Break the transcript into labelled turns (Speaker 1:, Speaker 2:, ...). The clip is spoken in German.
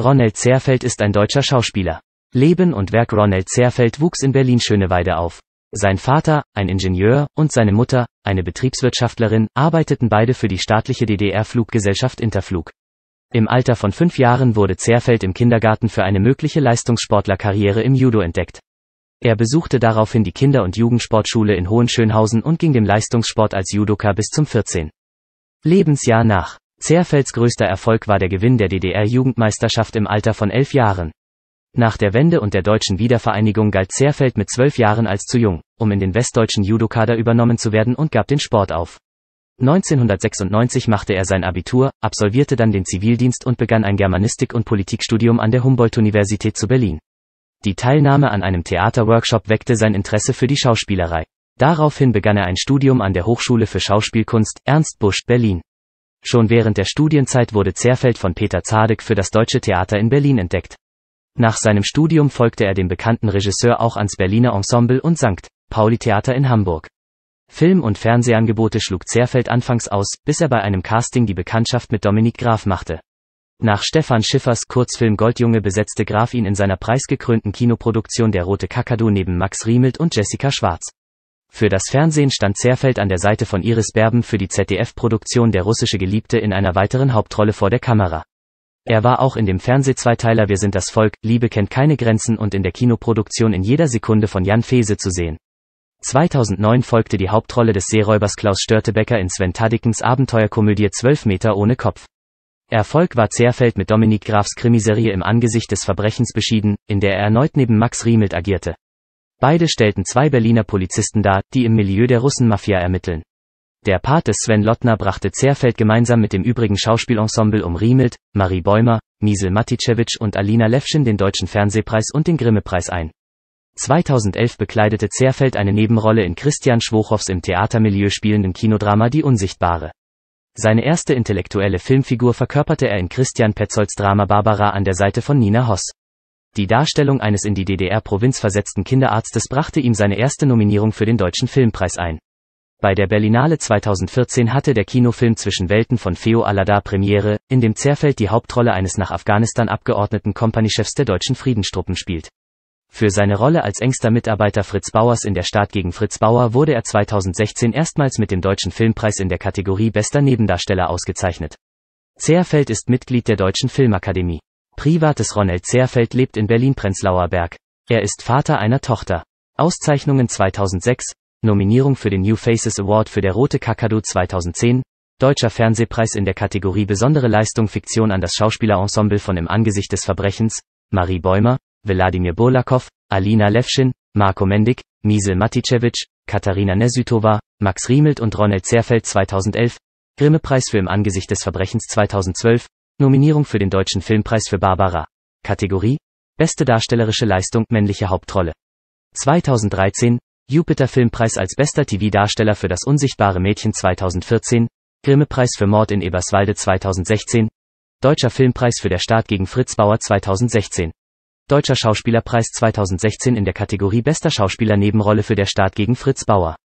Speaker 1: Ronald Zerfeld ist ein deutscher Schauspieler. Leben und Werk Ronald Zerfeld wuchs in Berlin-Schöneweide auf. Sein Vater, ein Ingenieur, und seine Mutter, eine Betriebswirtschaftlerin, arbeiteten beide für die staatliche DDR-Fluggesellschaft Interflug. Im Alter von fünf Jahren wurde Zerfeld im Kindergarten für eine mögliche Leistungssportlerkarriere im Judo entdeckt. Er besuchte daraufhin die Kinder- und Jugendsportschule in Hohenschönhausen und ging dem Leistungssport als Judoka bis zum 14. Lebensjahr nach. Zerfelds größter Erfolg war der Gewinn der DDR-Jugendmeisterschaft im Alter von elf Jahren. Nach der Wende und der deutschen Wiedervereinigung galt Zerfeld mit zwölf Jahren als zu jung, um in den westdeutschen Judokader übernommen zu werden und gab den Sport auf. 1996 machte er sein Abitur, absolvierte dann den Zivildienst und begann ein Germanistik- und Politikstudium an der Humboldt-Universität zu Berlin. Die Teilnahme an einem Theaterworkshop weckte sein Interesse für die Schauspielerei. Daraufhin begann er ein Studium an der Hochschule für Schauspielkunst, Ernst Busch, Berlin. Schon während der Studienzeit wurde Zerfeld von Peter Zadek für das Deutsche Theater in Berlin entdeckt. Nach seinem Studium folgte er dem bekannten Regisseur auch ans Berliner Ensemble und Sankt Pauli Theater in Hamburg. Film- und Fernsehangebote schlug Zerfeld anfangs aus, bis er bei einem Casting die Bekanntschaft mit Dominik Graf machte. Nach Stefan Schiffers Kurzfilm Goldjunge besetzte Graf ihn in seiner preisgekrönten Kinoproduktion Der rote Kakadu neben Max Riemelt und Jessica Schwarz. Für das Fernsehen stand Zerfeld an der Seite von Iris Berben für die ZDF-Produktion Der russische Geliebte in einer weiteren Hauptrolle vor der Kamera. Er war auch in dem Fernsehzweiteiler Wir sind das Volk, Liebe kennt keine Grenzen und in der Kinoproduktion in jeder Sekunde von Jan Fese zu sehen. 2009 folgte die Hauptrolle des Seeräubers Klaus Störtebecker in Sven Taddikens Abenteuerkomödie 12 Meter ohne Kopf. Erfolg war Zerfeld mit Dominik Grafs Krimiserie im Angesicht des Verbrechens beschieden, in der er erneut neben Max Riemelt agierte. Beide stellten zwei Berliner Polizisten dar, die im Milieu der Russenmafia ermitteln. Der Part des Sven Lottner brachte Zerfeld gemeinsam mit dem übrigen Schauspielensemble um Riemelt, Marie Bäumer, Miesel Maticewicz und Alina Lefschin den Deutschen Fernsehpreis und den Grimme-Preis ein. 2011 bekleidete Zerfeld eine Nebenrolle in Christian Schwochows im Theatermilieu spielenden Kinodrama Die Unsichtbare. Seine erste intellektuelle Filmfigur verkörperte er in Christian Petzolds Drama Barbara an der Seite von Nina Hoss. Die Darstellung eines in die DDR-Provinz versetzten Kinderarztes brachte ihm seine erste Nominierung für den Deutschen Filmpreis ein. Bei der Berlinale 2014 hatte der Kinofilm Zwischen Welten von Feo Aladar Premiere, in dem Zerfeld die Hauptrolle eines nach Afghanistan abgeordneten Kompaniechefs der deutschen Friedenstruppen spielt. Für seine Rolle als engster Mitarbeiter Fritz Bauers in der Staat gegen Fritz Bauer wurde er 2016 erstmals mit dem Deutschen Filmpreis in der Kategorie Bester Nebendarsteller ausgezeichnet. Zerfeld ist Mitglied der Deutschen Filmakademie. Privates Ronald Zerfeld lebt in Berlin-Prenzlauer Berg. Er ist Vater einer Tochter. Auszeichnungen 2006, Nominierung für den New Faces Award für der Rote Kakadu 2010, Deutscher Fernsehpreis in der Kategorie Besondere Leistung Fiktion an das Schauspielerensemble von Im Angesicht des Verbrechens, Marie Bäumer, Wladimir Burlakow, Alina Levschin, Marco Mendig, Miesel Maticevic, Katharina Nesütova, Max Riemelt und Ronald Zerfeld 2011, Grimme-Preis für Im Angesicht des Verbrechens 2012, Nominierung für den Deutschen Filmpreis für Barbara. Kategorie Beste darstellerische Leistung männliche Hauptrolle. 2013 Jupiter Filmpreis als bester TV-Darsteller für das unsichtbare Mädchen 2014, Grimme-Preis für Mord in Eberswalde 2016, Deutscher Filmpreis für der Staat gegen Fritz Bauer 2016. Deutscher Schauspielerpreis 2016 in der Kategorie Bester Schauspieler Nebenrolle für der Staat gegen Fritz Bauer.